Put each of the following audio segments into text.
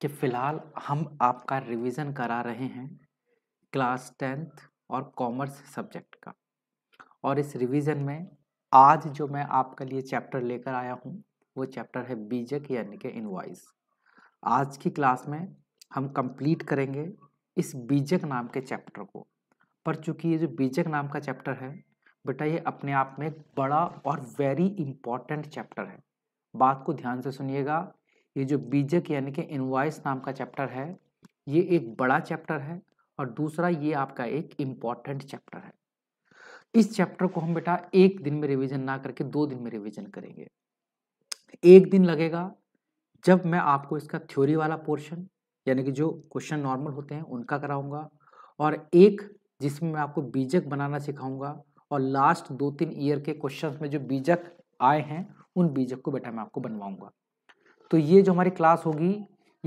कि फ़िलहाल हम आपका रिवीजन करा रहे हैं क्लास टेंथ और कॉमर्स सब्जेक्ट का और इस रिवीजन में आज जो मैं आपके लिए चैप्टर लेकर आया हूँ वो चैप्टर है बीजक यानी कि इनवाइस आज की क्लास में हम कंप्लीट करेंगे इस बीजक नाम के चैप्टर को पर चूंकि ये जो बीजक नाम का चैप्टर है बेटा ये अपने आप में एक बड़ा और वेरी इम्पॉर्टेंट चैप्टर है बात को ध्यान से सुनिएगा ये जो बीजक यानी कि इनवाइस नाम का चैप्टर है ये एक बड़ा चैप्टर है और दूसरा ये आपका एक इम्पॉर्टेंट चैप्टर है इस चैप्टर को हम बेटा एक दिन में रिवीजन ना करके दो दिन में रिवीजन करेंगे एक दिन लगेगा जब मैं आपको इसका थ्योरी वाला पोर्शन यानी कि जो क्वेश्चन नॉर्मल होते हैं उनका कराऊंगा और एक जिसमें मैं आपको बीजक बनाना सिखाऊंगा और लास्ट दो तीन ईयर के क्वेश्चन में जो बीजक आए हैं उन बीजक को बेटा मैं आपको बनवाऊंगा तो ये जो हमारी क्लास होगी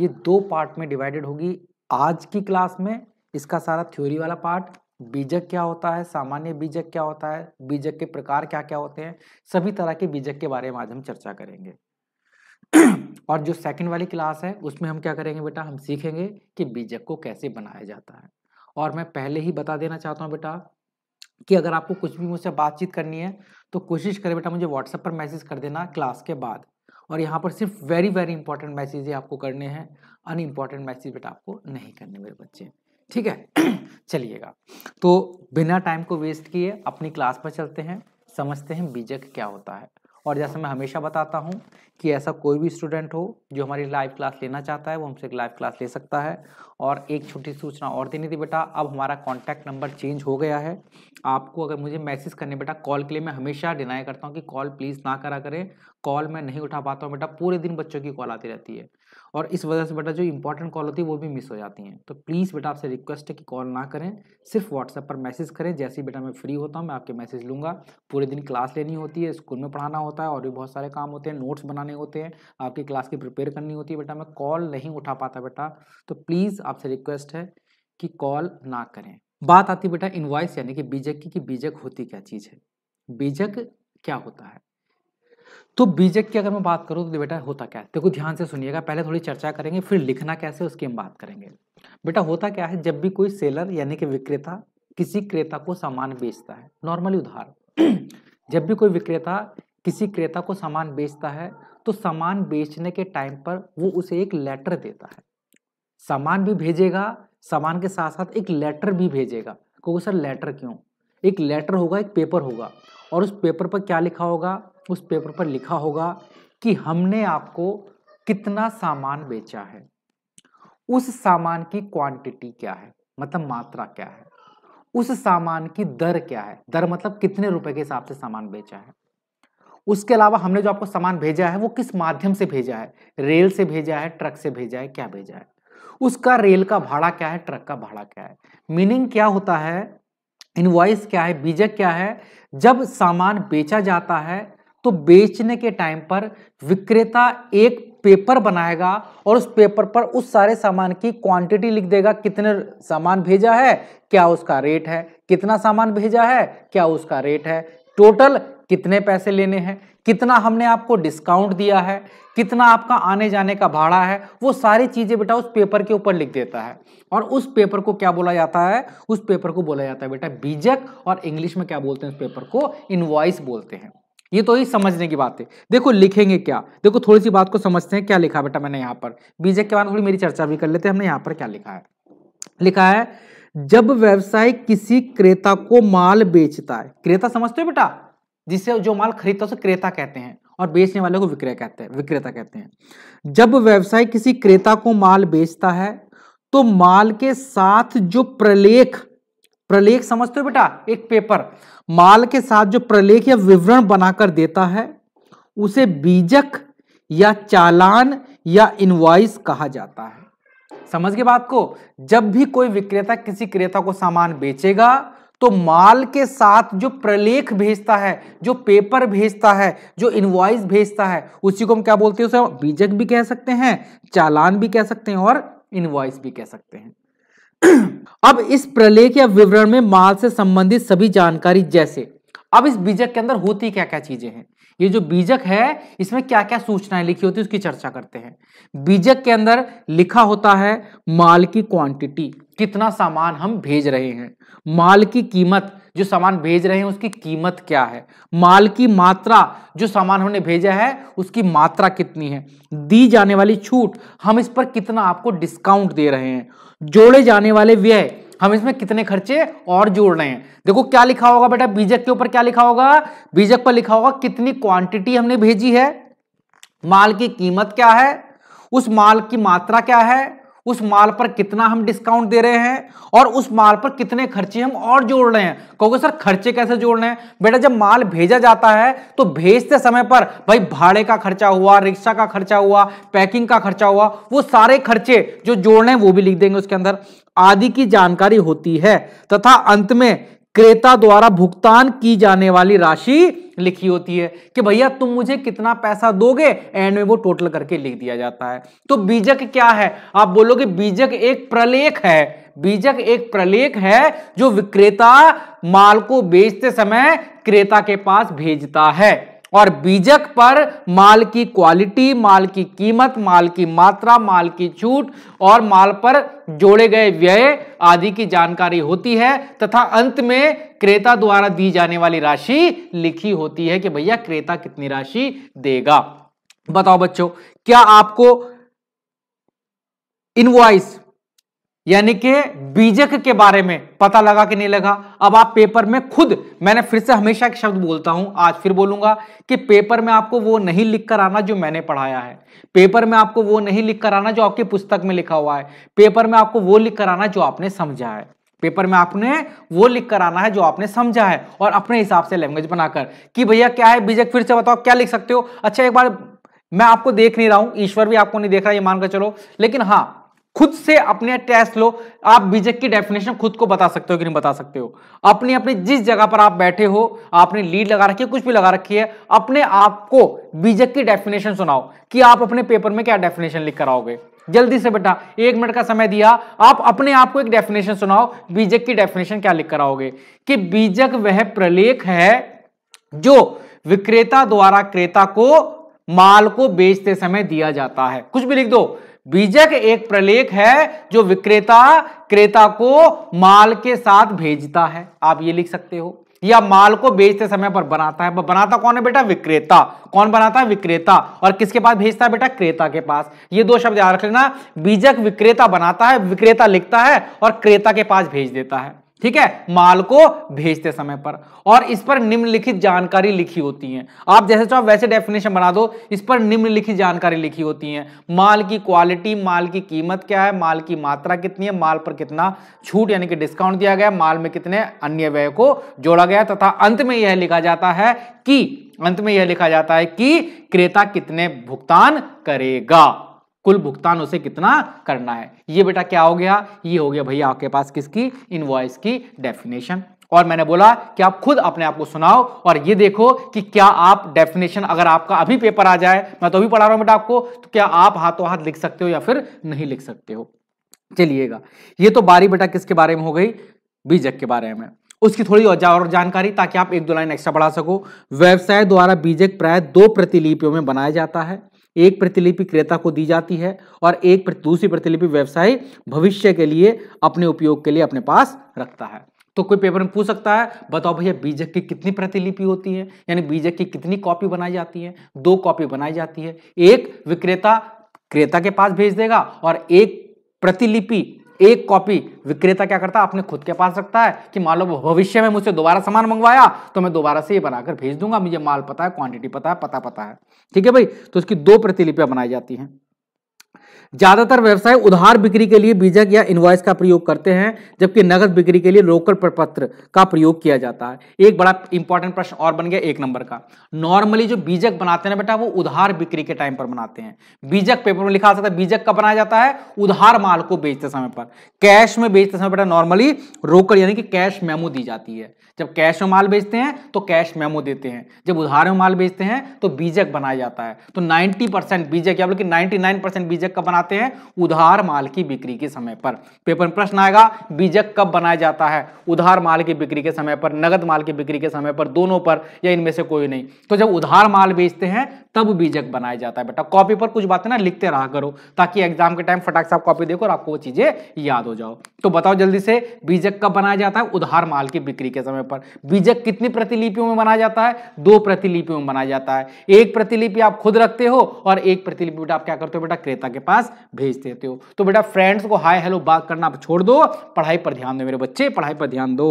ये दो पार्ट में डिवाइडेड होगी आज की क्लास में इसका सारा थ्योरी वाला पार्ट बीजक क्या होता है सामान्य बीजक क्या होता है बीजक के प्रकार क्या क्या होते हैं सभी तरह के बीजक के बारे में आज हम चर्चा करेंगे और जो सेकंड वाली क्लास है उसमें हम क्या करेंगे बेटा हम सीखेंगे कि बीजक को कैसे बनाया जाता है और मैं पहले ही बता देना चाहता हूँ बेटा कि अगर आपको कुछ भी मुझसे बातचीत करनी है तो कोशिश करें बेटा मुझे व्हाट्सएप पर मैसेज कर देना क्लास के बाद और यहाँ पर सिर्फ वेरी वेरी इंपॉर्टेंट मैसेज ही आपको करने हैं अन इम्पॉर्टेंट मैसेज बेटा आपको नहीं करने मेरे बच्चे ठीक है चलिएगा तो बिना टाइम को वेस्ट किए अपनी क्लास पर चलते हैं समझते हैं बीजक क्या होता है और जैसे मैं हमेशा बताता हूँ कि ऐसा कोई भी स्टूडेंट हो जो हमारी लाइव क्लास लेना चाहता है वो हमसे लाइव क्लास ले सकता है और एक छोटी सूचना और देनी थी बेटा अब हमारा कॉन्टैक्ट नंबर चेंज हो गया है आपको अगर मुझे मैसेज करने बेटा कॉल के लिए मैं हमेशा डिनाई करता हूँ कि कॉल प्लीज़ ना करा करें कॉल मैं नहीं उठा पाता हूँ बेटा पूरे दिन बच्चों की कॉल आती रहती है और इस वजह से बेटा जो इंपॉर्टेंट कॉल होती है वो भी मिस हो जाती हैं तो प्लीज़ बेटा आपसे रिक्वेस्ट है कि कॉल ना करें सिर्फ व्हाट्सएप पर मैसेज करें जैसे ही बेटा मैं फ्री होता हूँ मैं आपके मैसेज लूँगा पूरे दिन क्लास लेनी होती है स्कूल में पढ़ाना होता है और भी बहुत सारे काम होते हैं नोट्स बनाने होते हैं आपकी क्लास की प्रिपेयर करनी होती है बेटा मैं कॉल नहीं उठा पाता बेटा तो प्लीज़ आपसे रिक्वेस्ट है कि कॉल ना करें बात आती बेटा इन्वाइस यानी कि बीजक की कि बीजक होती क्या चीज़ है बीजक क्या होता है तो बीजक की अगर मैं बात करूँ तो बेटा होता क्या है देखो ध्यान से सुनिएगा पहले थोड़ी चर्चा करेंगे फिर लिखना कैसे उसकी हम बात करेंगे बेटा होता क्या है जब भी कोई सेलर यानी कि विक्रेता किसी क्रेता को सामान बेचता है नॉर्मली उधार जब भी कोई विक्रेता किसी क्रेता को सामान बेचता है तो सामान बेचने के टाइम पर वो उसे एक लेटर देता है सामान भी भेजेगा सामान के साथ साथ एक लेटर भी भेजेगा क्योंकि सर लेटर क्यों एक लेटर होगा एक पेपर होगा और उस पेपर पर क्या लिखा होगा उस पेपर पर लिखा होगा कि हमने आपको कितना सामान बेचा है उस सामान की क्वांटिटी क्या है मतलब मात्रा क्या है उस सामान की दर क्या है दर मतलब कितने रुपए के हिसाब से सामान बेचा है उसके अलावा हमने जो आपको सामान भेजा है वो किस माध्यम से भेजा है रेल से भेजा है ट्रक से भेजा है क्या भेजा है उसका रेल का भाड़ा क्या है ट्रक का भाड़ा क्या है मीनिंग क्या होता है इनवाइस क्या है बीजक क्या है जब सामान बेचा जाता है तो बेचने के टाइम पर विक्रेता एक पेपर बनाएगा और उस पेपर पर उस सारे सामान की क्वांटिटी लिख देगा कितने सामान भेजा है क्या उसका रेट है कितना सामान भेजा है क्या उसका रेट है टोटल कितने पैसे लेने हैं कितना हमने आपको डिस्काउंट दिया है कितना आपका आने जाने का भाड़ा है वो सारी चीज़ें बेटा उस पेपर के ऊपर लिख देता है और उस पेपर को क्या बोला जाता है उस पेपर को बोला जाता है बेटा बीजक और इंग्लिश में क्या बोलते हैं उस पेपर को इन्वॉइस बोलते हैं ये तो ही समझने की बात है देखो लिखेंगे क्या देखो थोड़ी सी बात को समझते हैं क्या लिखा बेटा मैंने यहाँ पर बीजक के बाद थोड़ी मेरी चर्चा भी कर लेते हैं हमने यहाँ पर क्या लिखा है लिखा है जब व्यवसाय किसी क्रेता को माल बेचता है क्रेता समझते हो बेटा जिसे जो माल खरीदता है उसे क्रेता कहते हैं और बेचने वाले को विक्रय कहते हैं विक्रेता कहते हैं जब व्यवसाय किसी क्रेता को माल बेचता है तो माल के साथ जो प्रलेख प्रलेख समझते हो बेटा एक पेपर माल के साथ जो प्रलेख या विवरण बनाकर देता है उसे बीजक या चालान या इनवाइस कहा जाता है समझ गए बात को जब भी कोई विक्रेता किसी क्रेता को सामान बेचेगा तो माल के साथ जो प्रलेख भेजता है जो पेपर भेजता है जो इनवॉइस भेजता है उसी को हम क्या बोलते हैं उसे बीजक भी कह सकते हैं चालान भी कह सकते हैं और इनवॉइस भी कह सकते हैं अब इस प्रलेख या विवरण में माल से संबंधित सभी जानकारी जैसे अब इस बीजक के अंदर होती क्या क्या चीजें हैं ये जो बीजक है इसमें क्या क्या सूचनाएं लिखी होती है उसकी चर्चा करते हैं बीजक के अंदर लिखा होता है माल की क्वांटिटी कितना सामान हम भेज रहे हैं माल की कीमत जो सामान भेज रहे हैं उसकी कीमत क्या है माल की मात्रा जो सामान हमने भेजा है उसकी मात्रा कितनी है दी जाने वाली छूट हम इस पर कितना आपको डिस्काउंट दे रहे हैं जोड़े जाने वाले व्यय हम इसमें कितने खर्चे और जोड़ रहे हैं देखो क्या लिखा होगा बेटा बीजक के ऊपर क्या लिखा होगा बीजक पर लिखा होगा कितनी क्वांटिटी हमने भेजी है माल की कीमत क्या है उस माल की मात्रा क्या है उस माल पर कितना हम डिस्काउंट दे रहे हैं और उस माल पर कितने खर्चे हम और जोड़ रहे हैं कहोगे सर खर्चे कैसे जोड़ रहे हैं बेटा जब माल भेजा जाता है तो भेजते समय पर भाई भाड़े का खर्चा हुआ रिक्शा का खर्चा हुआ पैकिंग का खर्चा हुआ वो सारे खर्चे जो जोड़ रहे हैं वो भी लिख देंगे उसके अंदर आदि की जानकारी होती है तथा अंत में क्रेता द्वारा भुगतान की जाने वाली राशि लिखी होती है कि भैया तुम मुझे कितना पैसा दोगे एंड में वो टोटल करके लिख दिया जाता है तो बीजक क्या है आप बोलोगे बीजक एक प्रलेख है बीजक एक प्रलेख है जो विक्रेता माल को बेचते समय क्रेता के पास भेजता है और बीजक पर माल की क्वालिटी माल की कीमत माल की मात्रा माल की छूट और माल पर जोड़े गए व्यय आदि की जानकारी होती है तथा अंत में क्रेता द्वारा दी जाने वाली राशि लिखी होती है कि भैया क्रेता कितनी राशि देगा बताओ बच्चों क्या आपको इनवॉइस यानी कि बीजक के बारे में पता लगा कि नहीं लगा अब आप पेपर में खुद मैंने फिर से हमेशा एक शब्द बोलता हूं आज फिर बोलूंगा कि पेपर में आपको वो नहीं लिख कर आना जो मैंने पढ़ाया है पेपर में आपको वो नहीं लिख कर आना जो आपकी पुस्तक में लिखा हुआ है पेपर में आपको वो लिख कर आना जो आपने समझा है पेपर में आपने वो लिख कर आना है जो आपने समझा है और अपने हिसाब से लैंग्वेज बनाकर कि भैया क्या है बीजक फिर से बताओ क्या लिख सकते हो अच्छा एक बार मैं आपको देख नहीं रहा हूं ईश्वर भी आपको नहीं देख रहा ये मानकर चलो लेकिन हाँ खुद से अपने टेस्ट लो आप बीजेक की डेफिनेशन खुद को बता सकते हो कि नहीं बता सकते हो अपनी अपनी जिस जगह पर आप बैठे हो आपने लीड लगा रखी है कुछ भी लगा रखी है अपने आप को बीजेक की डेफिनेशन सुनाओ कि आप अपने पेपर में क्या डेफिनेशन लिख कर आओगे जल्दी से बेटा एक मिनट का समय दिया आप अपने आप को एक डेफिनेशन सुनाओ बीजक की डेफिनेशन क्या लिख कर आओगे कि बीजक वह प्रलेख है जो विक्रेता द्वारा क्रेता को माल को बेचते समय दिया जाता है कुछ भी लिख दो बीजक एक प्रलेख है जो विक्रेता क्रेता को माल के साथ भेजता है आप ये लिख सकते हो या माल को बेचते समय पर बनाता है बनाता कौन है बेटा विक्रेता कौन बनाता है विक्रेता और किसके पास भेजता है बेटा क्रेता के पास ये दो शब्द याद रख लेना बीजक विक्रेता बनाता है विक्रेता लिखता है और क्रेता के पास भेज देता है ठीक है माल को भेजते समय पर और इस पर निम्नलिखित जानकारी लिखी होती है आप जैसे चाहो वैसे डेफिनेशन बना दो इस पर निम्नलिखित जानकारी लिखी होती है माल की क्वालिटी माल की कीमत क्या है माल की मात्रा कितनी है माल पर कितना छूट यानी कि डिस्काउंट दिया गया माल में कितने अन्य व्यय को जोड़ा गया तथा अंत में यह लिखा जाता है कि अंत में यह लिखा जाता है कि क्रेता कितने भुगतान करेगा कुल भुगतान उसे कितना करना है ये बेटा क्या हो गया ये हो गया भैया आपके पास किसकी इनवॉइस की डेफिनेशन और मैंने बोला कि आप खुद अपने आप को सुनाओ और ये देखो कि क्या आप डेफिनेशन अगर आपका अभी पेपर आ जाए मैं तो अभी पढ़ा रहा हूं बेटा आपको तो क्या आप हाथों हाथ लिख सकते हो या फिर नहीं लिख सकते हो चलिएगा ये तो बारी बेटा किसके बारे में हो गई बीजक के बारे में उसकी थोड़ी और जानकारी ताकि आप एक दो लाइन एक्स्ट्रा बढ़ा सको व्यवसाय द्वारा बीजक प्राय दो प्रतिलिपियों में बनाया जाता है एक प्रतिलिपि क्रेता को दी जाती है और एक दूसरी प्रतिलिपि व्यवसायी भविष्य के लिए अपने उपयोग के लिए अपने पास रखता है तो कोई पेपर में पूछ सकता है बताओ भैया बीजक की कितनी प्रतिलिपि होती है यानी बीजक की कितनी कॉपी बनाई जाती है दो कॉपी बनाई जाती है एक विक्रेता क्रेता के पास भेज देगा और एक प्रतिलिपि एक कॉपी विक्रेता क्या करता है अपने खुद के पास रखता है कि मान लो भविष्य में मुझसे दोबारा सामान मंगवाया तो मैं दोबारा से ये बनाकर भेज दूंगा मुझे माल पता है क्वांटिटी पता है पता पता है ठीक है भाई तो उसकी दो प्रतिलिपियां बनाई जाती हैं ज्यादातर व्यवसाय उधार बिक्री के लिए बीजक या इनवॉइस का प्रयोग करते हैं जबकि नगद बिक्री के लिए लोकल प्रपत्र का प्रयोग किया जाता है एक बड़ा इंपॉर्टेंट प्रश्न और बन गया एक नंबर का नॉर्मली जो बीजक बनाते हैं बेटा वो उधार बिक्री के टाइम पर बनाते हैं बीजक पेपर में लिखा सकता है बीजक का बनाया जाता है उधार माल को बेचते समय पर कैश में बेचते समय बेटा नॉर्मली रोकड़ यानी कि कैश मेमो दी जाती है जब कैश में माल बेचते हैं तो कैश मेमो देते हैं जब उधार में माल बेचते हैं तो बीजक बनाया जाता है तो नाइनटी परसेंट बीजक या बल्कि नाइनटी बीजक बीजक कब बनाते हैं उधार माल की बिक्री के समय पर पेपर में प्रश्न आएगा बीजक कब बनाया जाता है उधार माल की बिक्री के समय पर नगद माल की बिक्री के समय पर दोनों पर या इनमें से कोई नहीं तो जब उधार माल बेचते हैं तब बीजक बनाया जाता है बेटा कॉपी पर कुछ बातें ना लिखते रहा करो ताकि एग्जाम के टाइम फटाक साहब कॉपी देखो और आपको वो चीजें याद हो जाओ तो बताओ जल्दी से बीजक कब बनाया जाता है उधार माल की बिक्री के समय पर बीजक कितनी प्रतिलिपियों में बनाया जाता है दो प्रतिलिपियों में बनाया जाता है एक प्रतिलिपि आप खुद रखते हो और एक प्रतिलिपि बेटा आप क्या करते हो बेटा क्रेता के पास भेज देते हो तो बेटा फ्रेंड्स को हाय हेलो बात करना आप छोड़ दो पढ़ाई पर ध्यान दो मेरे बच्चे पढ़ाई पर ध्यान दो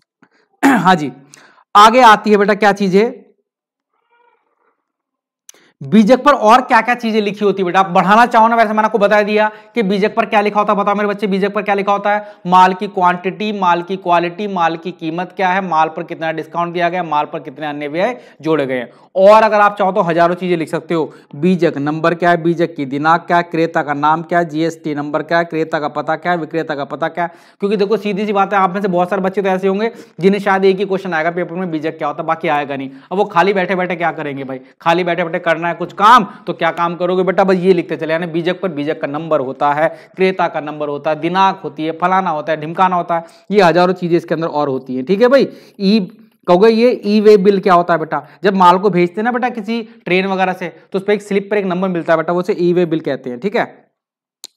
हाँ जी आगे आती है बेटा क्या चीज है बीजक पर और क्या क्या चीजें लिखी होती है बेटा आप बढ़ाना चाहो ना वैसे मैंने आपको बता दिया कि बीजक पर क्या लिखा होता है बताओ मेरे बच्चे बीजक पर क्या लिखा होता है माल की क्वांटिटी माल की क्वालिटी माल की कीमत क्या है माल पर कितना डिस्काउंट दिया गया माल पर कितने अन्य व्यय जोड़े गए और अगर आप चाहो तो हजारों चीजें लिख सकते हो बीजक नंबर क्या है बीजक की दिनाक क्या है क्रेता का नाम क्या है जीएसटी नंबर क्या है क्रेता का पता क्या है विक्रेता का पता क्या है क्योंकि देखो सीधी सी बात है आप में से बहुत सारे बच्चे तो ऐसे होंगे जिन्हें शायद एक ही क्वेश्चन आएगा पेपर में बीजक क्या होता है बाकी आएगा नहीं अब वो खाली बैठे बैठे क्या करेंगे भाई खाली बैठे बैठे करना करना है कुछ काम तो क्या काम करोगे बेटा बस ये लिखते चले यानी बीजक पर बीजक का नंबर होता है क्रेता का नंबर होता है दिनाक होती है फलाना होता है ढिमकाना होता है ये हजारों चीजें इसके अंदर और होती है ठीक है भाई ई कहोगे ये ई वे बिल क्या होता है बेटा जब माल को भेजते हैं ना बेटा किसी ट्रेन वगैरह से तो उस पर एक स्लिप पर एक नंबर मिलता है बेटा वो से ई वे बिल कहते हैं ठीक है थीके?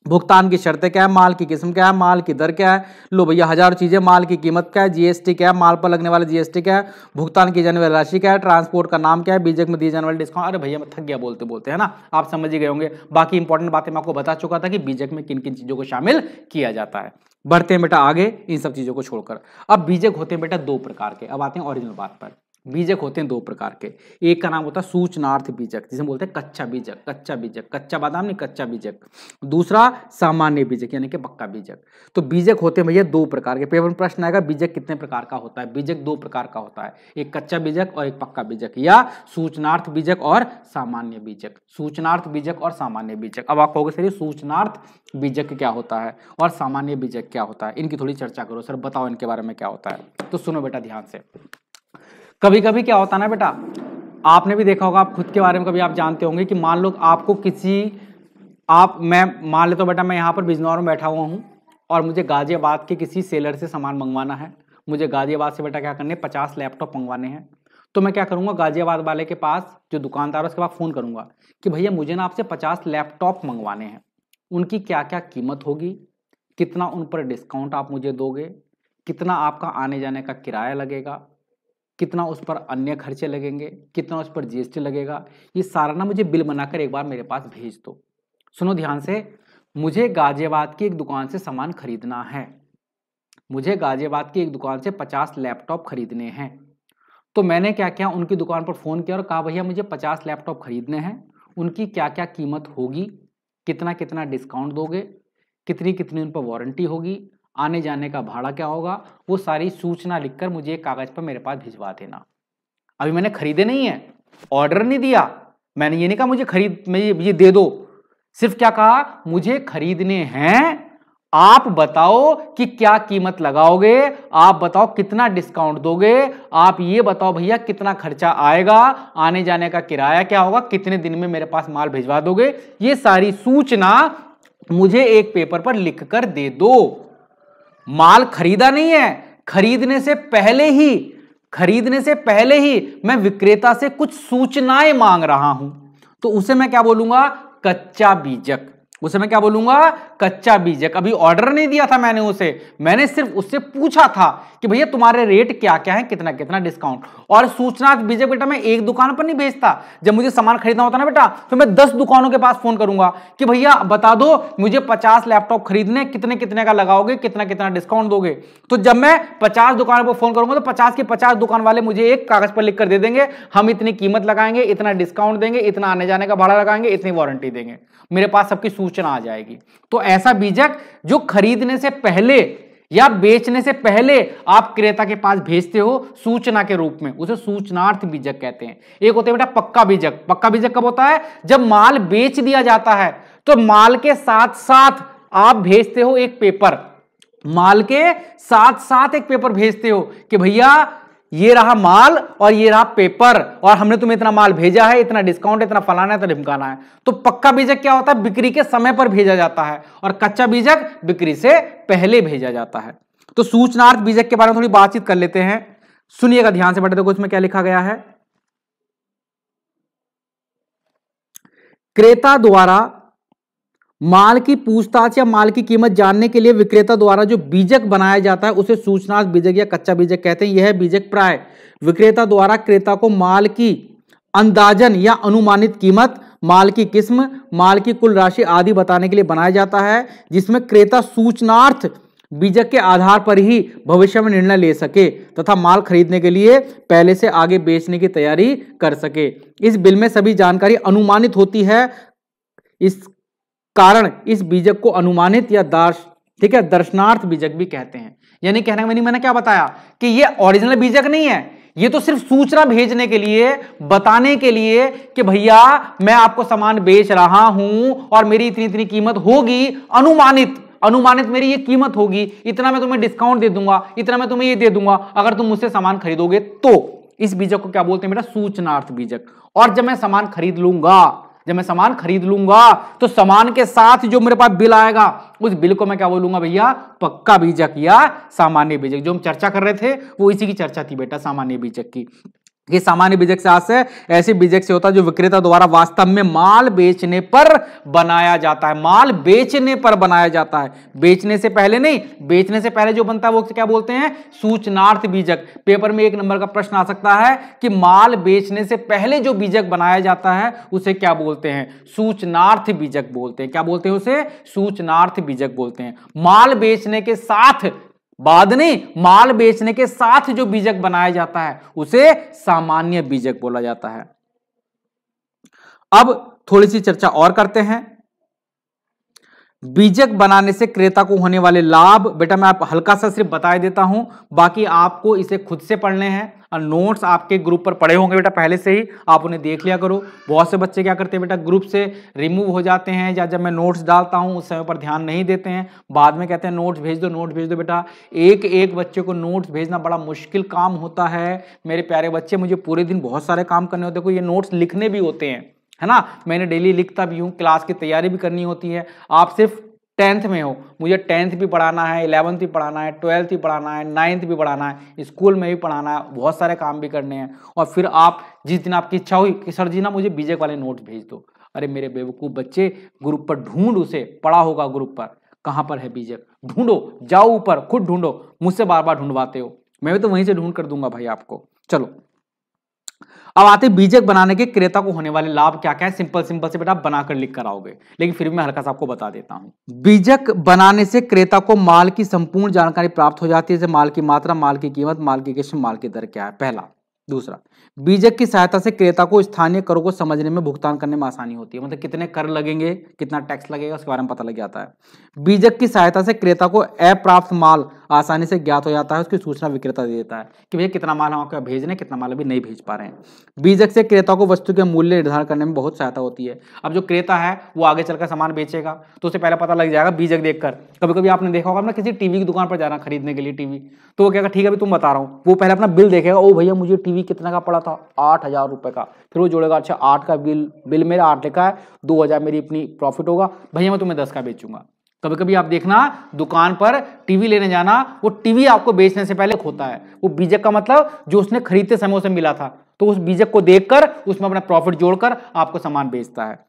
भुगतान की शर्तें क्या है माल की किस्म क्या है माल की दर क्या है लो भैया हजारों चीज़ें माल की कीमत क्या है जीएसटी क्या है माल पर लगने वाला जीएसटी क्या है भुगतान की जाने वाली राशि क्या है ट्रांसपोर्ट का नाम क्या है बीजेक में दिए जाने वाले डिस्काउंट अरे भैया मैं थक गया बोलते बोलते है ना आप समझ ही गए होंगे बाकी इंपॉर्टेंट बातें मैं आपको बता चुका था कि बीजेक में किन किन चीज़ों को शामिल किया जाता है बढ़ते हैं बेटा आगे इन सब चीज़ों को छोड़कर अब बीजेक होते हैं बेटा दो प्रकार के अब आते हैं ओरिजिनल बात पर बीजक होते हैं दो प्रकार के एक का नाम होता है सूचनार्थ बीजक जिसे बोलते हैं कच्चा बीजक कच्चा बीजक कच्चा बादाम नहीं कच्चा बीजक दूसरा सामान्य बीजक यानी कि पक्का बीजक तो बीजक होते हैं भैया दो प्रकार के पेपर में प्रश्न आएगा बीजक कितने प्रकार का होता है बीजक दो प्रकार का होता है एक कच्चा बीजक और एक पक्का बीजक या सूचनार्थ बीजक और सामान्य बीजक सूचनार्थ बीजक और सामान्य बीजक अब आप कहोगे सर ये सूचनार्थ बीजक क्या होता है और सामान्य बीजक क्या होता है इनकी थोड़ी चर्चा करो सर बताओ इनके बारे में क्या होता है तो सुनो बेटा ध्यान से कभी कभी क्या होता है ना बेटा आपने भी देखा होगा आप खुद के बारे में कभी आप जानते होंगे कि मान लो आपको किसी आप मैं मान लेता तो बेटा मैं यहाँ पर बिजनौर में बैठा हुआ हूँ और मुझे गाजियाबाद के किसी सेलर से सामान मंगवाना है मुझे गाजियाबाद से बेटा क्या करने पचास लैपटॉप मंगवाने हैं तो मैं क्या करूँगा गाजियाबाद वाले के पास जो दुकानदार है उसके पास फ़ोन करूँगा कि भैया मुझे ना आपसे पचास लैपटॉप मंगवाने हैं उनकी क्या क्या कीमत होगी कितना उन पर डिस्काउंट आप मुझे दोगे कितना आपका आने जाने का किराया लगेगा कितना उस पर अन्य खर्चे लगेंगे कितना उस पर जीएसटी लगेगा ये सारा ना मुझे बिल बनाकर एक बार मेरे पास भेज दो सुनो ध्यान से मुझे गाजियाबाद की एक दुकान से सामान खरीदना है मुझे गाजियाबाद की एक दुकान से पचास लैपटॉप खरीदने हैं तो मैंने क्या किया उनकी दुकान पर फ़ोन किया और कहा भैया मुझे पचास लैपटॉप खरीदने हैं उनकी क्या क्या कीमत होगी कितना कितना डिस्काउंट दोगे कितनी कितनी उन पर वारंटी होगी आने जाने का भाड़ा क्या होगा वो सारी सूचना लिखकर मुझे एक कागज़ पर मेरे पास भिजवा देना अभी मैंने खरीदे नहीं है ऑर्डर नहीं दिया मैंने ये नहीं कहा मुझे खरीद मैं ये दे दो सिर्फ क्या कहा मुझे खरीदने हैं आप बताओ कि क्या कीमत लगाओगे आप बताओ कितना डिस्काउंट दोगे आप ये बताओ भैया कितना खर्चा आएगा आने जाने का किराया क्या होगा कितने दिन में मेरे पास माल भिजवा दोगे ये सारी सूचना मुझे एक पेपर पर लिख कर दे दो माल खरीदा नहीं है खरीदने से पहले ही खरीदने से पहले ही मैं विक्रेता से कुछ सूचनाएं मांग रहा हूं तो उसे मैं क्या बोलूंगा कच्चा बीजक उसे मैं क्या बोलूंगा कच्चा बीज है कभी ऑर्डर नहीं दिया था मैंने उसे मैंने सिर्फ उससे पूछा था कि भैया तुम्हारे रेट क्या क्या है कितना कितना डिस्काउंट और सूचना बीज बेटा मैं एक दुकान पर नहीं भेजता जब मुझे सामान खरीदना होता ना बेटा तो मैं दस दुकानों के पास फोन करूंगा कि भैया बता दो मुझे पचास लैपटॉप खरीदने कितने कितने का लगाओगे कितना कितना डिस्काउंट दोगे तो जब मैं पचास दुकानों पर फोन करूंगा तो पचास के पचास दुकान वाले मुझे एक कागज पर लिख कर दे देंगे हम इतनी कीमत लगाएंगे इतना डिस्काउंट देंगे इतना आने जाने का भाड़ा लगाएंगे इतनी वारंटी देंगे मेरे पास सबकी सूचना आ जाएगी तो ऐसा बीजक जो खरीदने से पहले या बेचने से पहले आप क्रेता के पास भेजते हो सूचना के रूप में उसे सूचनार्थ बीजक कहते हैं एक होते बेटा पक्का बीजक पक्का बीजक कब होता है जब माल बेच दिया जाता है तो माल के साथ साथ आप भेजते हो एक पेपर माल के साथ साथ एक पेपर भेजते हो कि भैया ये रहा माल और ये रहा पेपर और हमने तुम्हें इतना माल भेजा है इतना डिस्काउंट इतना फलाना है इतना तो ढिमकाना है तो पक्का बीजक क्या होता है बिक्री के समय पर भेजा जाता है और कच्चा बीजक बिक्री से पहले भेजा जाता है तो सूचनार्थ बीजक के बारे में थोड़ी बातचीत कर लेते हैं सुनिएगा ध्यान से बैठे देखो इसमें क्या लिखा गया है क्रेता द्वारा माल की पूछताछ या माल की कीमत जानने के लिए विक्रेता द्वारा जो बीजक बनाया जाता है उसे सूचना बीजक या कच्चा बीजक कहते हैं यह बीजक प्राय विक्रेता द्वारा क्रेता को माल की अंदाजन या अनुमानित कीमत माल की किस्म माल की कुल राशि आदि बताने के लिए बनाया जाता है जिसमें क्रेता सूचनार्थ बीजक के आधार पर ही भविष्य में निर्णय ले सके तथा माल खरीदने के लिए पहले से आगे बेचने की तैयारी कर सके इस बिल में सभी जानकारी अनुमानित होती है इस कारण इस बीजक को अनुमानित या दर्श ठीक है दर्शनार्थ बीजक भी कहते हैं यानी कहने मैंने मैंने क्या बताया कि ये ओरिजिनल बीजक नहीं है ये तो सिर्फ सूचना भेजने के लिए बताने के लिए कि भैया मैं आपको सामान बेच रहा हूं और मेरी इतनी इतनी कीमत होगी अनुमानित अनुमानित मेरी ये कीमत होगी इतना मैं तुम्हें डिस्काउंट दे दूंगा इतना मैं तुम्हें ये दे दूंगा अगर तुम मुझसे सामान खरीदोगे तो इस बीजक को क्या बोलते हैं मेरा सूचनार्थ बीजक और जब मैं सामान खरीद लूंगा जब मैं सामान खरीद लूंगा तो सामान के साथ जो मेरे पास बिल आएगा उस बिल को मैं क्या बोलूंगा भैया पक्का बीजक या सामान्य बीजक जो हम चर्चा कर रहे थे वो इसी की चर्चा थी बेटा सामान्य बीजक की कि सामान्य बीजक से आशय ऐसे बीजक से होता है जो विक्रेता द्वारा वास्तव में माल बेचने पर बनाया जाता है माल बेचने पर बनाया जाता है बेचने से पहले नहीं बेचने से पहले जो बनता है वो क्या बोलते हैं सूचनार्थ बीजक पेपर में एक नंबर का प्रश्न आ सकता है कि माल बेचने से पहले जो बीजक बनाया जाता है उसे क्या बोलते हैं सूचनार्थ बीजक बोलते हैं क्या बोलते हैं उसे सूचनार्थ बीजक बोलते हैं माल बेचने के साथ बाद में माल बेचने के साथ जो बीजक बनाया जाता है उसे सामान्य बीजक बोला जाता है अब थोड़ी सी चर्चा और करते हैं बीजक बनाने से क्रेता को होने वाले लाभ बेटा मैं आप हल्का सा सिर्फ बता देता हूं बाकी आपको इसे खुद से पढ़ने हैं और नोट्स आपके ग्रुप पर पड़े होंगे बेटा पहले से ही आप उन्हें देख लिया करो बहुत से बच्चे क्या करते हैं बेटा ग्रुप से रिमूव हो जाते हैं या जब मैं नोट्स डालता हूँ उस समय पर ध्यान नहीं देते हैं बाद में कहते हैं नोट्स भेज दो नोट्स भेज दो बेटा एक एक बच्चे को नोट्स भेजना बड़ा मुश्किल काम होता है मेरे प्यारे बच्चे मुझे पूरे दिन बहुत सारे काम करने होते हैं ये नोट्स लिखने भी होते हैं है ना मैंने डेली लिखता भी हूँ क्लास की तैयारी भी करनी होती है आप सिर्फ टेंथ में हो मुझे टेंथ भी पढ़ाना है इलेवंथ भी पढ़ाना है ट्वेल्थ भी पढ़ाना है नाइन्थ भी पढ़ाना है स्कूल में भी पढ़ाना है बहुत सारे काम भी करने हैं और फिर आप जिस दिन आपकी इच्छा हुई कि सर जी ना मुझे बीजेक वाले नोट भेज दो अरे मेरे बेवकूफ़ बच्चे ग्रुप पर ढूंढ उसे पढ़ा होगा ग्रुप पर कहाँ पर है बीजेक ढूंढो जाओ ऊपर खुद ढूंढो मुझसे बार बार ढूंढवाते हो मैं भी तो वहीं से ढूंढ कर दूंगा भाई आपको चलो अब आते बीजक बनाने के क्रेता को होने वाले लाभ क्या क्या है सिंपल सिंपल से बेटा बनाकर लिख कर आओगे लेकिन फिर भी मैं हल्का सा आपको बता देता हूं बीजक बनाने से क्रेता को माल की संपूर्ण जानकारी प्राप्त हो जाती है जैसे माल की मात्रा माल की कीमत माल की किस्म माल की दर क्या है पहला दूसरा बीजक की सहायता से क्रेता को स्थानीय करों को समझने में भुगतान करने में आसानी होती है मतलब कितने कर लगेंगे कितना टैक्स लगेगा उसके बारे में पता लग जाता है बीजक की सहायता से क्रेता को अप्राप्त माल आसानी से ज्ञात हो जाता है उसकी सूचना विक्रेता दे देता है कि भैया कितना माल हम आपको भेज रहे हैं कितना माल अभी नहीं भेज पा रहे हैं बीजक से क्रेता को वस्तु के मूल्य निर्धारण करने में बहुत सहायता होती है अब जो क्रेता है वो आगे चलकर सामान बेचेगा तो उसे पहले पता लग जाएगा बीजक देखकर कभी कभी आपने देखा होगा अपना किसी टीवी की दुकान पर जाना खरीदने के लिए टीवी तो वो कहेगा ठीक है अभी तुम बता रहा हूँ वो पहले अपना बिल देखेगा ओ भैया मुझे टीवी कितना का पड़ा था आठ हजार रुपये का फिर वो जोड़ेगा अच्छा आठ का बिल बिल मेरा आठ लिखा है दो हजार मेरी अपनी प्रॉफिट होगा भैया मैं तुम्हें दस का बेचूंगा कभी कभी आप देखना दुकान पर टीवी लेने जाना वो टीवी आपको बेचने से पहले खोता है वो बीजक का मतलब जो उसने खरीदते समय उसे मिला था तो उस बीजक को देखकर उसमें अपना प्रॉफिट जोड़कर आपको सामान बेचता है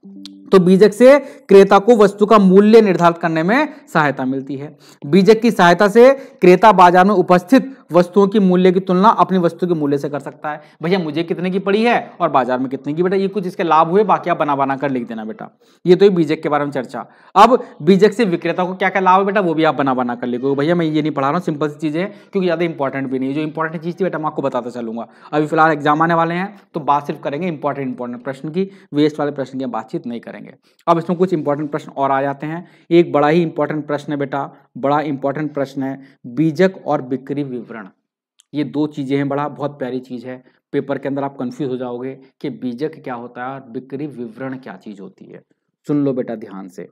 तो बीजक से क्रेता को वस्तु का मूल्य निर्धारित करने में सहायता मिलती है बीजक की सहायता से क्रेता बाजार में उपस्थित वस्तुओं की मूल्य की तुलना अपनी वस्तु के मूल्य से कर सकता है भैया मुझे कितने की पड़ी है और बाजार में कितने की बेटा ये कुछ इसके लाभ हुए बाकी आप बना बना कर लिख देना बेटा ये तो बीजक के बारे में चर्चा अब बीजक से विक्रेता को क्या क्या लाभ है बेटा वो भी आप बना बना कर लिखोगे भैया मैं ये नहीं पढ़ा रहा हूँ सिंपल सी चीज़ें क्योंकि ज़्यादा इंपॉर्टेंट भी नहीं जो इंपॉर्टेंट चीज़ थी बेटा मैं आपको बताता चलूंगा अभी फिलहाल एग्जाम आने वाले हैं तो बात सिर्फ करेंगे इंपॉर्टेंट इंपॉर्टेंट प्रश्न की वेस्ट वाले प्रश्न की बातचीत नहीं करेंगे करेंगे अब इसमें कुछ इंपॉर्टेंट प्रश्न और आ जाते हैं एक बड़ा ही इंपॉर्टेंट प्रश्न है बेटा बड़ा इंपॉर्टेंट प्रश्न है बीजक और बिक्री विवरण ये दो चीज़ें हैं बड़ा बहुत प्यारी चीज़ है पेपर के अंदर आप कंफ्यूज हो जाओगे कि बीजक क्या होता है और बिक्री विवरण क्या चीज़ होती है सुन लो बेटा ध्यान से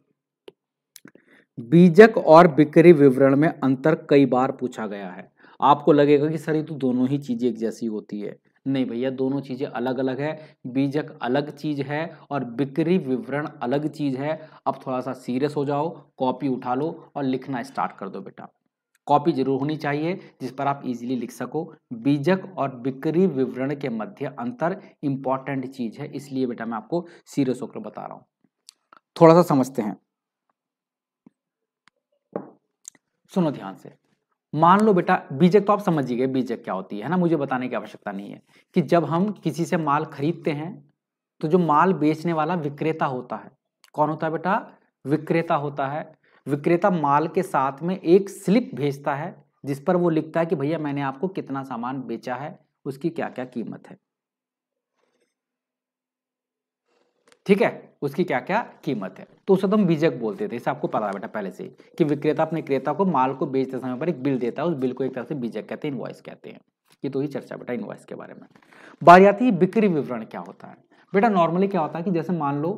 बीजक और बिक्री विवरण में अंतर कई बार पूछा गया है आपको लगेगा कि सर ये तो दोनों ही चीज़ें एक जैसी होती है नहीं भैया दोनों चीज़ें अलग अलग है बीजक अलग चीज़ है और बिक्री विवरण अलग चीज़ है अब थोड़ा सा सीरियस हो जाओ कॉपी उठा लो और लिखना स्टार्ट कर दो बेटा कॉपी जरूर होनी चाहिए जिस पर आप इजीली लिख सको बीजक और बिक्री विवरण के मध्य अंतर इम्पॉर्टेंट चीज़ है इसलिए बेटा मैं आपको सीरियस होकर बता रहा हूँ थोड़ा सा समझते हैं सुनो ध्यान से मान लो बेटा बीजक तो आप गए बीजक क्या होती है ना मुझे बताने की आवश्यकता नहीं है कि जब हम किसी से माल खरीदते हैं तो जो माल बेचने वाला विक्रेता होता है कौन होता है बेटा विक्रेता होता है विक्रेता माल के साथ में एक स्लिप भेजता है जिस पर वो लिखता है कि भैया मैंने आपको कितना सामान बेचा है उसकी क्या क्या कीमत है ठीक है उसकी क्या क्या कीमत है तो उसे तो हम बीजक बोलते थे इसे आपको पता है बेटा पहले से कि विक्रेता अपने क्रेता को माल को बेचते समय पर एक बिल देता है उस बिल को एक तरह से बीजक कहते हैं इन्वॉइस कहते हैं ये तो ही चर्चा बेटा इन्वॉइस के बारे में बारियाती बिक्री विवरण क्या होता है बेटा नॉर्मली क्या होता है कि जैसे मान लो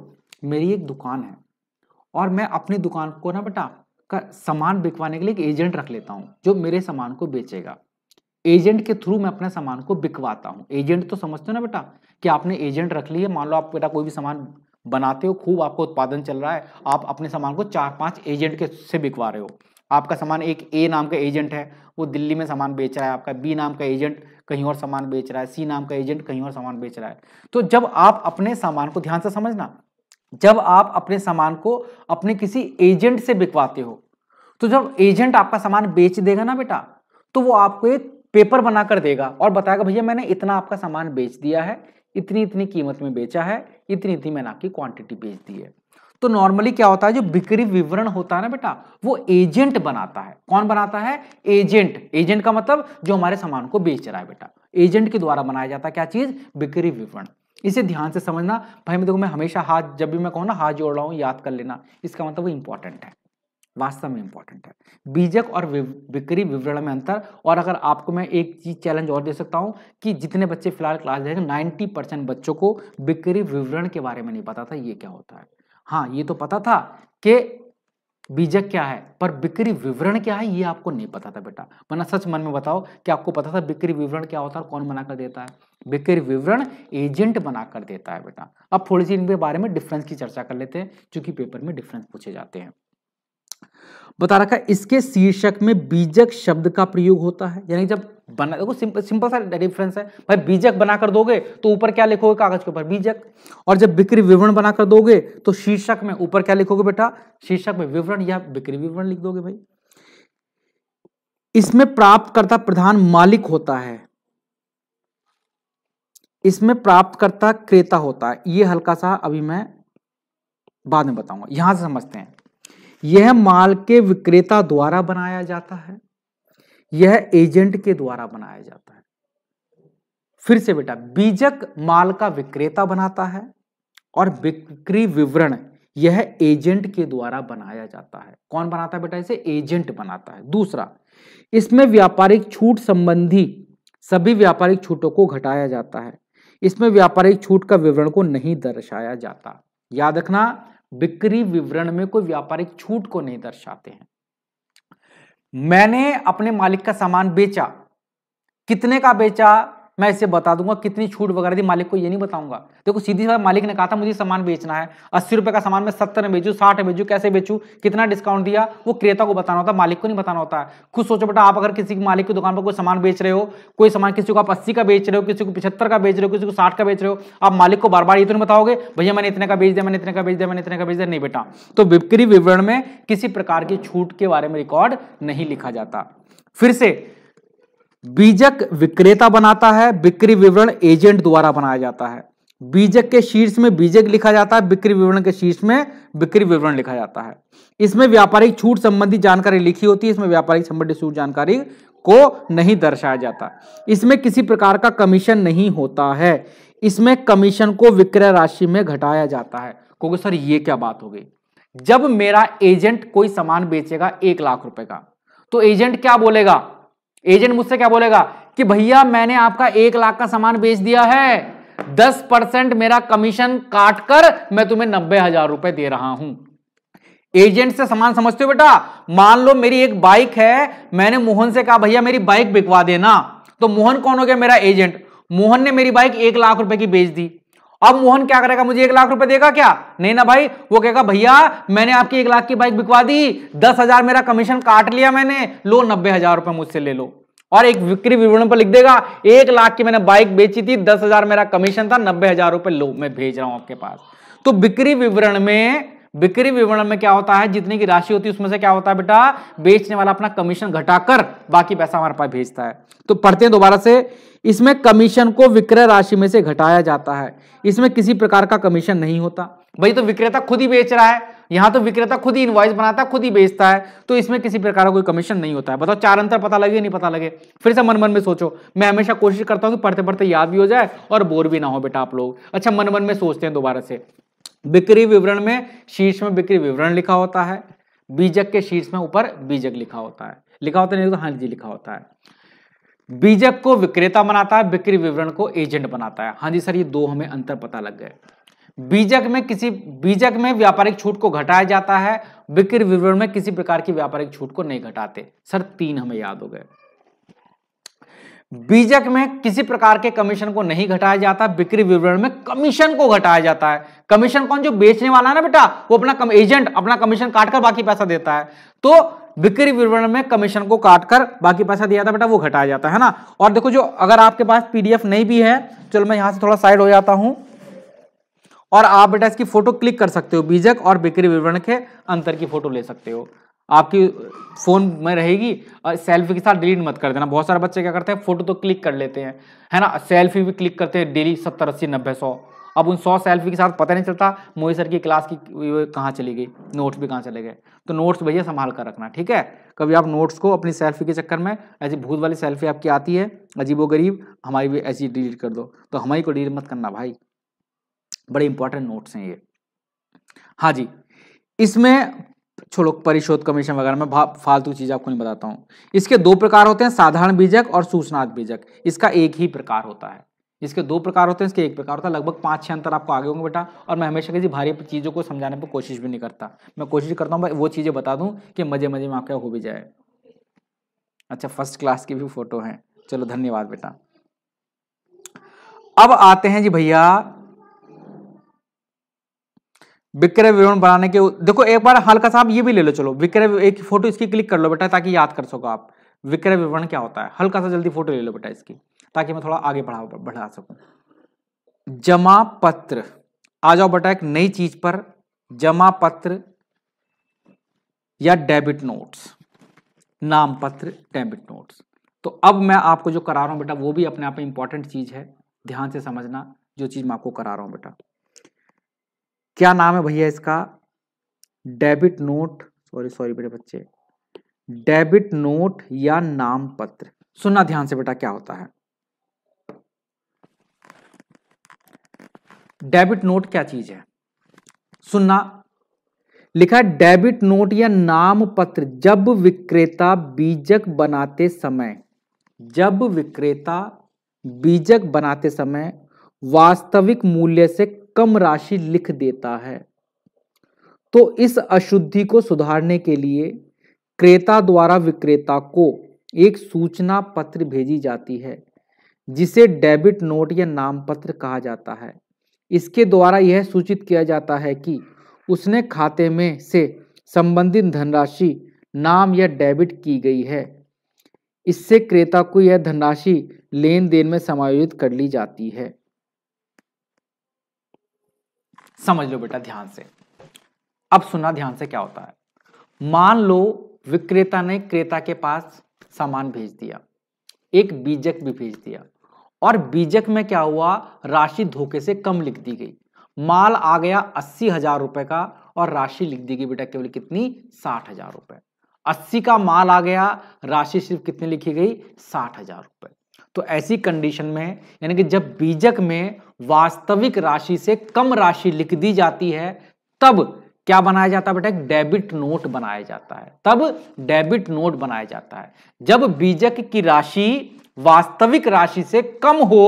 मेरी एक दुकान है और मैं अपनी दुकान को ना बेटा का सामान बिकवाने के लिए एक एजेंट रख लेता हूँ जो मेरे सामान को बेचेगा एजेंट के थ्रू मैं अपने सामान को बिकवाता हूँ एजेंट तो समझते हो ना बेटा कि आपने एजेंट रख लिया मान लो आप बेटा कोई भी सामान बनाते हो खूब आपको उत्पादन चल रहा है आप अपने सामान को चार पांच एजेंट के से बिकवा रहे हो आपका सामान एक ए नाम का एजेंट है वो दिल्ली में सामान बेच रहा है आपका बी नाम का एजेंट कहीं और सामान बेच रहा है सी नाम का एजेंट कहीं और सामान बेच रहा है तो जब आप अपने सामान को ध्यान से समझना जब आप अपने सामान को अपने किसी एजेंट से बिकवाते हो तो जब एजेंट आपका सामान बेच देगा ना बेटा तो वो आपको एक पेपर बनाकर देगा और बताएगा भैया मैंने इतना आपका सामान बेच दिया है इतनी इतनी कीमत में बेचा है इतनी इतनी मैंने आपकी क्वांटिटी बेच दी है तो नॉर्मली क्या होता है जो बिक्री विवरण होता है ना बेटा वो एजेंट बनाता है कौन बनाता है एजेंट एजेंट का मतलब जो हमारे सामान को बेच रहा है बेटा एजेंट के द्वारा बनाया जाता है क्या चीज बिक्री विवरण इसे ध्यान से समझना भाई मैं देखो मैं हमेशा हाथ जब भी मैं कहूँ ना हाथ जोड़ रहा हूँ याद कर लेना इसका मतलब वो इंपॉर्टेंट है वास्तव में इंपॉर्टेंट है बीजक और विक्री विवरण में अंतर और अगर आपको मैं एक चीज चैलेंज और दे सकता हूं कि जितने बच्चे फिलहाल क्लास देखें नाइन्टी परसेंट बच्चों को बिक्री विवरण के बारे में नहीं पता था ये क्या होता है हाँ ये तो पता था कि बीजक क्या है पर बिक्री विवरण क्या है ये आपको नहीं पता था बेटा वरना सच मन में बताओ कि आपको पता था बिक्री विवरण क्या होता है कौन बनाकर देता है बिक्री विवरण एजेंट बनाकर देता है बेटा अब थोड़ी सी इनके बारे में डिफरेंस की चर्चा कर लेते हैं क्योंकि पेपर में डिफरेंस पूछे जाते हैं बता रखा है इसके शीर्षक में बीजक शब्द का प्रयोग होता है यानी जब बना देखो सिंपल सिंपल सा डिफरेंस है भाई बीजक बनाकर दोगे तो ऊपर क्या लिखोगे कागज के ऊपर बीजक और जब बिक्री विवरण बनाकर दोगे तो शीर्षक में ऊपर क्या लिखोगे बेटा शीर्षक में विवरण या बिक्री विवरण लिख दोगे भाई इसमें प्राप्तकर्ता प्रधान मालिक होता है इसमें प्राप्तकर्ता क्रेता होता है ये हल्का सा अभी मैं बाद में बताऊंगा यहां से समझते हैं यह माल के विक्रेता द्वारा बनाया जाता है यह एजेंट के द्वारा बनाया जाता है फिर से बेटा बीजक माल का विक्रेता बनाता है और बिक्री विवरण यह एजेंट के द्वारा बनाया जाता है कौन बनाता है बेटा इसे एजेंट बनाता है दूसरा इसमें व्यापारिक छूट संबंधी सभी व्यापारिक छूटों को घटाया जाता है इसमें व्यापारिक छूट का विवरण को नहीं दर्शाया जाता याद रखना हम्म। बिक्री विवरण में कोई व्यापारिक छूट को नहीं दर्शाते हैं मैंने अपने मालिक का सामान बेचा कितने का बेचा मैं इसे बता दूंगा कितनी छूट वगैरह दी मालिक को ये नहीं बताऊंगा देखो सीधी बात मालिक ने कहा था मुझे सामान बेचना है अस्सी रुपए का सामान मैं सत्तर में बेचू साठ में बेचू कैसे बेचू कितना डिस्काउंट दिया वो क्रेता को बताना होता है मालिक को नहीं बताना होता है खुद सोचो बेटा आप अगर किसी मालिक की दुकान पर कोई सामान बेच रहे हो कोई सामान किसी को आप अस्सी का बेच रहे हो किसी को पिछहत्तर का बेच रहे हो किसी को साठ का बेच रहे हो आप मालिक को बार बार ये तो नहीं बताओगे भैया मैंने इतने का बेच दिया मैंने इतने का बेच दिया मैंने इतने का बेच दिया नहीं बेटा तो बिक्री विवरण में किसी प्रकार की छूट के बारे में रिकॉर्ड नहीं लिखा जाता फिर से बीजक विक्रेता बनाता है बिक्री विवरण एजेंट द्वारा बनाया जाता है बीजक के शीर्ष में बीजक लिखा जाता है बिक्री विवरण के शीर्ष में बिक्री विवरण लिखा जाता है इसमें व्यापारिक छूट संबंधी जानकारी लिखी होती है इसमें व्यापारिक संबंधी छूट जानकारी को नहीं दर्शाया जाता इसमें किसी प्रकार का कमीशन नहीं होता है इसमें कमीशन को विक्रय राशि में घटाया जाता है क्योंकि सर ये क्या बात हो गई जब मेरा एजेंट कोई सामान बेचेगा एक लाख रुपए का तो एजेंट क्या बोलेगा एजेंट मुझसे क्या बोलेगा कि भैया मैंने आपका एक लाख का सामान बेच दिया है दस परसेंट मेरा कमीशन काटकर मैं तुम्हें नब्बे हजार रुपए दे रहा हूं एजेंट से सामान समझते हो बेटा मान लो मेरी एक बाइक है मैंने मोहन से कहा भैया मेरी बाइक बिकवा देना तो मोहन कौन हो गया मेरा एजेंट मोहन ने मेरी बाइक एक लाख रुपए की बेच दी अब मोहन क्या करेगा मुझे एक लाख रुपए देगा क्या नहीं ना भाई वो कहेगा भैया मैंने आपकी एक लाख की बाइक बिकवा दी दस हजार मेरा कमीशन काट लिया मैंने लो नब्बे हजार रुपए मुझसे ले लो और एक विक्री विवरण पर लिख देगा एक लाख की मैंने बाइक बेची थी दस हजार मेरा कमीशन था नब्बे हजार रुपए लो मैं भेज रहा हूं आपके पास तो बिक्री विवरण में बिक्री विवरण में क्या होता है जितनी की राशि होती है उसमें से क्या होता है बेटा बेचने वाला अपना कमीशन घटाकर बाकी पैसा हमारे पास भेजता है तो पढ़ते हैं दोबारा से इसमें कमीशन को विक्रय राशि में से घटाया जाता है इसमें किसी प्रकार का कमीशन नहीं होता भाई तो विक्रेता खुद ही बेच रहा है यहाँ तो विक्रेता खुद ही इन्वॉइस बनाता है खुद ही बेचता है तो इसमें किसी प्रकार का कोई कमीशन नहीं होता है बताओ चार अंतर पता लगे नहीं पता लगे फिर से मन मन में सोचो मैं हमेशा कोशिश करता हूँ कि पढ़ते पढ़ते याद भी हो जाए और बोर भी ना हो बेटा आप लोग अच्छा मन मन में सोचते हैं दोबारा से बिक्री विवरण में शीर्ष में बिक्री विवरण लिखा होता है बीजक के शीर्ष में ऊपर बीजक लिखा होता है लिखा होता है नहीं तो हाँ जी लिखा होता है बीजक को विक्रेता बनाता है बिक्री विवरण को एजेंट बनाता है हाँ जी सर ये दो हमें अंतर पता लग गए बीजक में किसी बीजक में व्यापारिक छूट को घटाया जाता है बिक्री विवरण में किसी प्रकार की व्यापारिक छूट को नहीं घटाते सर तीन हमें याद हो गए बीजक में किसी प्रकार के कमीशन को नहीं घटाया जाता बिक्री विवरण में कमीशन को घटाया जाता है कमीशन कौन जो बेचने वाला है ना बेटा वो अपना कम, एजेंट अपना कमीशन काटकर बाकी पैसा देता है तो बिक्री विवरण में कमीशन को काटकर बाकी पैसा दिया था बेटा वो घटाया जाता है ना और देखो जो अगर आपके पास पीडीएफ नहीं भी है चलो मैं यहां से थोड़ा साइड हो जाता हूं और आप बेटा इसकी फोटो क्लिक कर सकते हो बीजक और बिक्री विवरण के अंतर की फोटो ले सकते हो आपकी फ़ोन में रहेगी और सेल्फी के साथ डिलीट मत कर देना बहुत सारे बच्चे क्या करते हैं फोटो तो क्लिक कर लेते हैं है ना सेल्फी भी क्लिक करते हैं डेली सत्तर अस्सी नब्बे सौ अब उन सौ सेल्फी के साथ पता नहीं चलता मोहित सर की क्लास की कहाँ चली गई नोट्स भी कहाँ चले गए तो नोट्स भैया संभाल कर रखना ठीक है कभी आप नोट्स को अपनी सेल्फी के चक्कर में ऐसी भूत वाली सेल्फी आपकी आती है अजीब गरीब हमारी भी ऐसी डिलीट कर दो तो हमारी को डिलीट मत करना भाई बड़े इंपॉर्टेंट नोट्स हैं ये हाँ जी इसमें छोड़ो परिशोध कमीशन वगैरह में फालतू चीज आपको नहीं बताता हूँ इसके दो प्रकार होते हैं साधारण बीजक और सूचनात्मक बीजक इसका एक ही प्रकार होता है जिसके दो प्रकार होते हैं इसके एक प्रकार होता है लगभग पाँच छः अंतर आपको आगे होंगे बेटा और मैं हमेशा किसी भारी चीज़ों को समझाने पर कोशिश भी नहीं करता मैं कोशिश करता हूँ वो चीज़ें बता दूँ कि मज़े मज़े में आपके हो भी जाए अच्छा फर्स्ट क्लास की भी फोटो है चलो धन्यवाद बेटा अब आते हैं जी भैया विक्रय विवरण बनाने के देखो एक बार हल्का सा आप ये भी ले लो चलो विक्रय एक फोटो इसकी क्लिक कर लो बेटा ताकि याद कर सको आप विक्रय विवरण क्या होता है हल्का सा जल्दी फोटो ले लो बेटा इसकी ताकि मैं थोड़ा आगे बढ़ा बढ़ा सकूं जमा पत्र आ जाओ बेटा एक नई चीज पर जमा पत्र या डेबिट नोट्स नाम पत्र डेबिट नोट्स तो अब मैं आपको जो करा रहा हूं बेटा वो भी अपने आप में इंपॉर्टेंट चीज है ध्यान से समझना जो चीज मैं आपको करा रहा हूं बेटा क्या नाम है भैया इसका डेबिट नोट सॉरी सॉरी बेटे बच्चे डेबिट नोट या नाम पत्र सुनना ध्यान से बेटा क्या होता है डेबिट नोट क्या चीज है सुनना लिखा है डेबिट नोट या नाम पत्र जब विक्रेता बीजक बनाते समय जब विक्रेता बीजक बनाते समय वास्तविक मूल्य से कम राशि लिख देता है तो इस अशुद्धि को सुधारने के लिए क्रेता द्वारा विक्रेता को एक सूचना पत्र भेजी जाती है जिसे डेबिट नोट या नाम पत्र कहा जाता है इसके द्वारा यह सूचित किया जाता है कि उसने खाते में से संबंधित धनराशि नाम या डेबिट की गई है इससे क्रेता को यह धनराशि लेन देन में समायोजित कर ली जाती है समझ लो बेटा ध्यान से अब सुना ध्यान से क्या होता है मान लो विक्रेता ने क्रेता के पास सामान भेज दिया एक बीजक भी भेज दिया और बीजक में क्या हुआ राशि धोखे से कम लिख दी गई माल आ गया अस्सी हजार रुपए का और राशि लिख दी गई बेटा केवल कितनी साठ हजार रुपए अस्सी का माल आ गया राशि सिर्फ कितनी लिखी गई साठ हजार रुपए तो ऐसी कंडीशन में यानी कि जब बीजक में वास्तविक राशि से कम राशि लिख दी जाती है तब क्या बनाया जाता है बेटा डेबिट नोट बनाया जाता है तब डेबिट नोट बनाया जाता है जब बीजक की राशि वास्तविक राशि से कम हो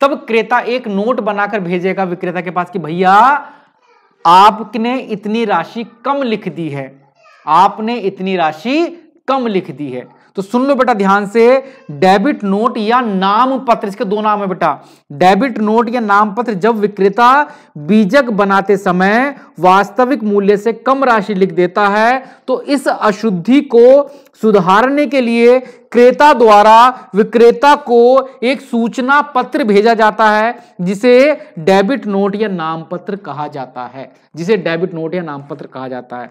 तब क्रेता एक नोट बनाकर भेजेगा विक्रेता के पास कि भैया आपने इतनी राशि कम लिख दी है आपने इतनी राशि कम लिख दी है तो सुन लो बेटा ध्यान से डेबिट नोट या नाम पत्र इसके दो नाम है बेटा डेबिट नोट या नाम पत्र जब विक्रेता बीजक बनाते समय वास्तविक मूल्य से कम राशि लिख देता है तो इस अशुद्धि को सुधारने के लिए क्रेता द्वारा विक्रेता को एक सूचना पत्र भेजा जाता है जिसे डेबिट नोट या नाम पत्र कहा जाता है जिसे डेबिट नोट या नाम पत्र कहा जाता है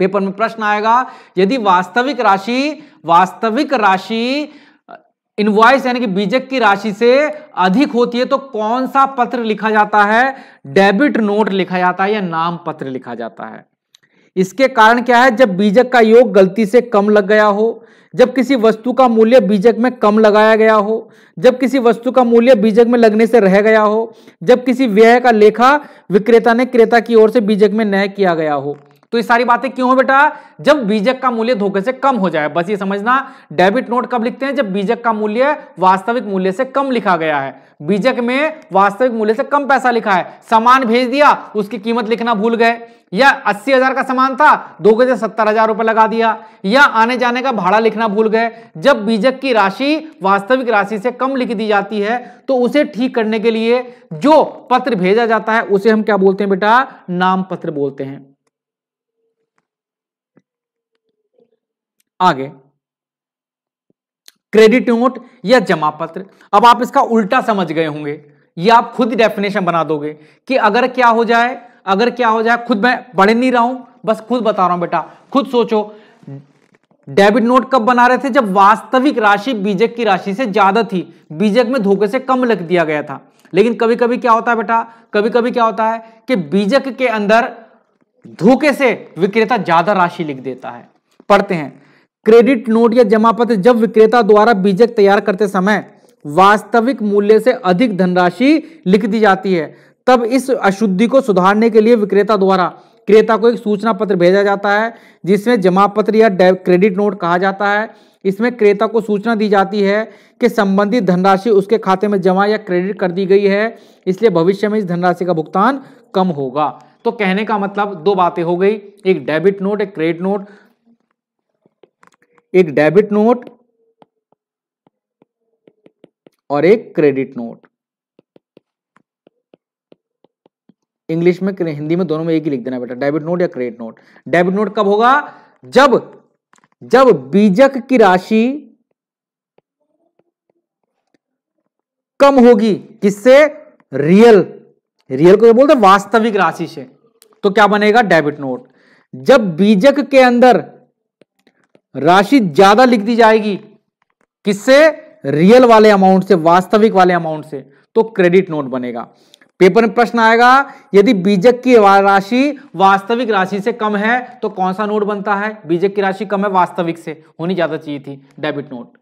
पेपर में प्रश्न आएगा यदि वास्तविक राशि वास्तविक राशि इनवॉइस यानी कि बीजक की राशि से अधिक होती है तो कौन सा पत्र लिखा जाता है डेबिट नोट लिखा जाता है या नाम पत्र लिखा जाता है इसके कारण क्या है जब बीजक का योग गलती से कम लग गया हो जब किसी वस्तु का मूल्य बीजक में कम लगाया गया हो जब किसी वस्तु का मूल्य बीजक में लगने से रह गया हो जब किसी व्यय का लेखा विक्रेता ने क्रेता की ओर से बीजक में नय किया गया हो तो ये सारी बातें क्यों हो बेटा जब बीजक का मूल्य धोखे से कम हो जाए बस ये समझना डेबिट नोट कब लिखते हैं जब बीजक का मूल्य वास्तविक मूल्य से कम लिखा गया है बीजक में वास्तविक मूल्य से कम पैसा लिखा है सामान भेज दिया उसकी कीमत लिखना भूल गए या अस्सी हजार का सामान था दो गजे सत्तर हजार रुपए लगा दिया या आने जाने का भाड़ा लिखना भूल गए जब बीजक की राशि वास्तविक राशि से कम लिख दी जाती है तो उसे ठीक करने के लिए जो पत्र भेजा जाता है उसे हम क्या बोलते हैं बेटा नाम पत्र बोलते हैं आगे क्रेडिट नोट या जमा पत्र अब आप इसका उल्टा समझ गए होंगे ये आप खुद डेफिनेशन बना दोगे कि अगर क्या हो जाए अगर क्या हो जाए खुद मैं पढ़ नहीं रहा हूं बस खुद बता रहा हूं बेटा खुद सोचो डेबिट नोट कब बना रहे थे जब वास्तविक राशि बीजक की राशि से ज्यादा थी बीजक में धोखे से कम लग दिया गया था लेकिन कभी कभी क्या होता है बेटा कभी कभी क्या होता है कि बीजक के अंदर धोखे से विक्रेता ज्यादा राशि लिख देता है पढ़ते हैं क्रेडिट नोट या जमा पत्र जब विक्रेता द्वारा बीजक तैयार करते समय वास्तविक मूल्य से अधिक धनराशि लिख दी जाती है तब इस अशुद्धि को सुधारने के लिए विक्रेता द्वारा क्रेता को एक सूचना पत्र भेजा जाता है जिसमें जमा पत्र या क्रेडिट नोट कहा जाता है इसमें क्रेता को सूचना दी जाती है कि संबंधित धनराशि उसके खाते में जमा या क्रेडिट कर दी गई है इसलिए भविष्य में इस धनराशि का भुगतान कम होगा तो कहने का मतलब दो बातें हो गई एक डेबिट नोट एक क्रेडिट नोट एक डेबिट नोट और एक क्रेडिट नोट इंग्लिश में हिंदी में दोनों में एक ही लिख देना बेटा डेबिट नोट या क्रेडिट नोट डेबिट नोट कब होगा जब जब बीजक की राशि कम होगी किससे रियल रियल को बोलते वास्तविक राशि से तो क्या बनेगा डेबिट नोट जब बीजक के अंदर राशि ज्यादा लिख दी जाएगी किससे रियल वाले अमाउंट से वास्तविक वाले अमाउंट से तो क्रेडिट नोट बनेगा पेपर में प्रश्न आएगा यदि बीजक की राशि वास्तविक राशि से कम है तो कौन सा नोट बनता है बीजक की राशि कम है वास्तविक से होनी ज्यादा चाहिए थी डेबिट नोट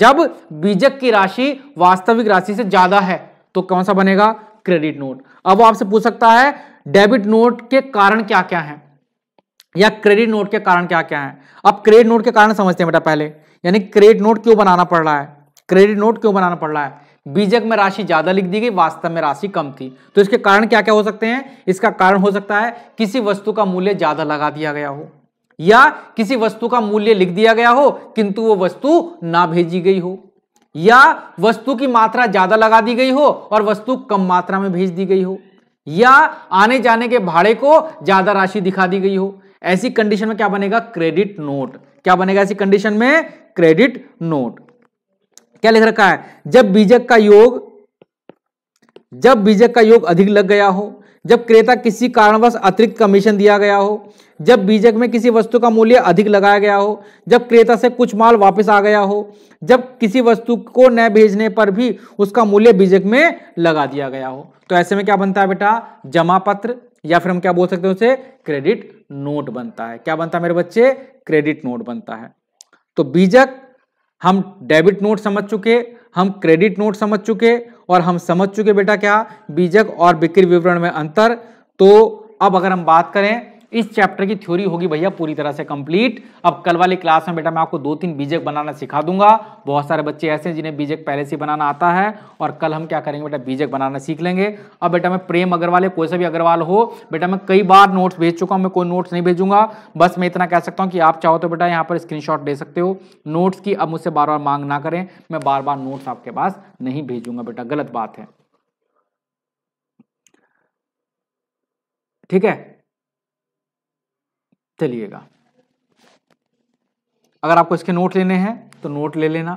जब बीजक की राशि वास्तविक राशि से ज्यादा है तो कौन सा बनेगा क्रेडिट नोट अब आपसे पूछ सकता है डेबिट नोट के कारण क्या क्या है या क्रेडिट नोट के कारण क्या क्या है अब क्रेडिट नोट के कारण समझते हैं बेटा पहले यानी क्रेडिट नोट क्यों बनाना पड़ रहा है क्रेडिट नोट क्यों बनाना पड़ रहा है बीजक में राशि ज्यादा लिख दी गई वास्तव में राशि कम थी तो इसके कारण क्या क्या हो सकते हैं इसका कारण हो सकता है किसी वस्तु का मूल्य ज्यादा लगा दिया गया हो या किसी वस्तु का मूल्य लिख दिया गया हो किंतु वो वस्तु ना भेजी गई हो या वस्तु की मात्रा ज्यादा लगा दी गई हो और वस्तु कम मात्रा में भेज दी गई हो या आने जाने के भाड़े को ज्यादा राशि दिखा दी गई हो ऐसी कंडीशन में क्या बनेगा क्रेडिट नोट क्या बनेगा ऐसी कंडीशन में क्रेडिट नोट क्या लिख रखा है जब बीजक का योग जब बीजक का योग अधिक लग गया हो जब क्रेता किसी कारणवश अतिरिक्त कमीशन दिया गया हो जब बीजक में किसी वस्तु का मूल्य अधिक लगाया गया हो जब क्रेता से कुछ माल वापस आ गया हो जब किसी वस्तु को न भेजने पर भी उसका मूल्य बीजक में लगा दिया गया हो तो ऐसे में क्या बनता है बेटा जमा पत्र या फिर हम क्या बोल सकते हैं उसे क्रेडिट नोट बनता है क्या बनता है मेरे बच्चे क्रेडिट नोट बनता है तो बीजक हम डेबिट नोट समझ चुके हम क्रेडिट नोट समझ चुके और हम समझ चुके बेटा क्या बीजक और बिक्री विवरण में अंतर तो अब अगर हम बात करें इस चैप्टर की थ्योरी होगी भैया पूरी तरह से कंप्लीट अब कल वाली क्लास में बेटा मैं आपको दो तीन बीजक बनाना सिखा दूंगा बहुत सारे बच्चे ऐसे हैं जिन्हें बीजक पहले से बनाना आता है और कल हम क्या करेंगे बेटा बीजक बनाना सीख लेंगे अब बेटा मैं प्रेम अग्रवाल है कोई सा भी अग्रवाल हो बेटा मैं कई बार नोट्स भेज चुका हूँ मैं कोई नोट्स नहीं भेजूंगा बस मैं इतना कह सकता हूँ कि आप चाहो तो बेटा यहाँ पर स्क्रीन दे सकते हो नोट्स की अब मुझसे बार बार मांग ना करें मैं बार बार नोट्स आपके पास नहीं भेजूंगा बेटा गलत बात है ठीक है चलिएगा अगर आपको इसके नोट लेने हैं तो नोट ले लेना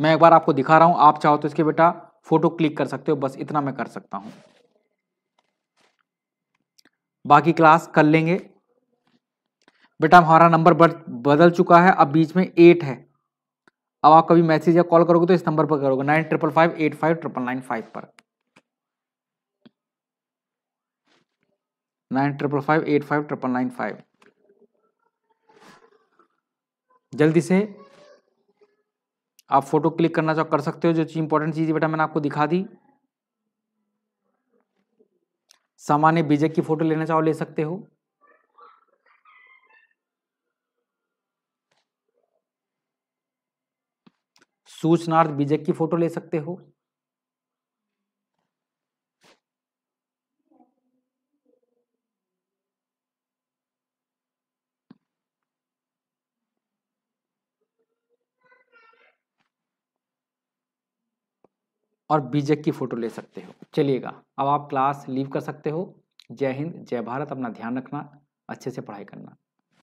मैं एक बार आपको दिखा रहा हूं आप चाहो तो इसके बेटा फोटो क्लिक कर सकते हो बस इतना मैं कर सकता हूं बाकी क्लास कर लेंगे बेटा हमारा नंबर बदल चुका है अब बीच में एट है अब आप कभी मैसेज या कॉल करोगे तो इस नंबर पर करोगे nine triple five eight five triple nine five पर nine triple five eight five triple nine five जल्दी से आप फोटो क्लिक करना चाहो कर सकते हो जो चीज इंपॉर्टेंट चीज़ बेटा मैंने आपको दिखा दी सामान्य बीजक की फोटो लेना चाहो ले सकते हो सूचनार्थ बीजक की फोटो ले सकते हो और बीजक की फ़ोटो ले सकते हो चलिएगा अब आप क्लास लीव कर सकते हो जय हिंद जय भारत अपना ध्यान रखना अच्छे से पढ़ाई करना